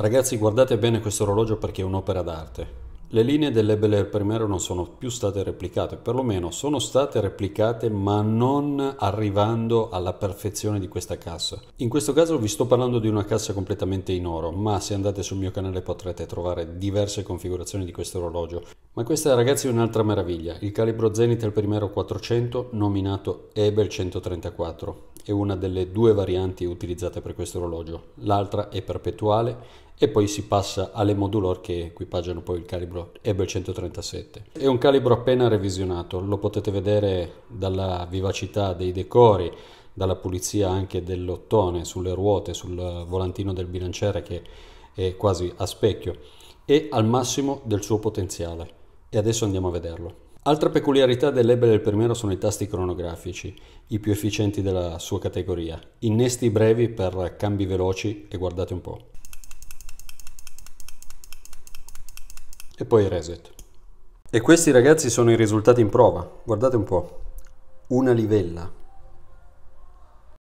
Ragazzi guardate bene questo orologio perché è un'opera d'arte. Le linee Air I non sono più state replicate, perlomeno sono state replicate ma non arrivando alla perfezione di questa cassa. In questo caso vi sto parlando di una cassa completamente in oro, ma se andate sul mio canale potrete trovare diverse configurazioni di questo orologio. Ma questa ragazzi è un'altra meraviglia, il calibro Zenith al Primero 400 nominato Ebel 134, è una delle due varianti utilizzate per questo orologio, l'altra è perpetuale e poi si passa alle modulor che equipaggiano poi il calibro Ebel 137. È un calibro appena revisionato, lo potete vedere dalla vivacità dei decori, dalla pulizia anche dell'ottone sulle ruote, sul volantino del bilanciere che è quasi a specchio e al massimo del suo potenziale. E adesso andiamo a vederlo. Altra peculiarità dell'Ebel del Primero sono i tasti cronografici, i più efficienti della sua categoria. Innesti brevi per cambi veloci e guardate un po'. E poi reset. E questi ragazzi sono i risultati in prova, guardate un po'. Una livella,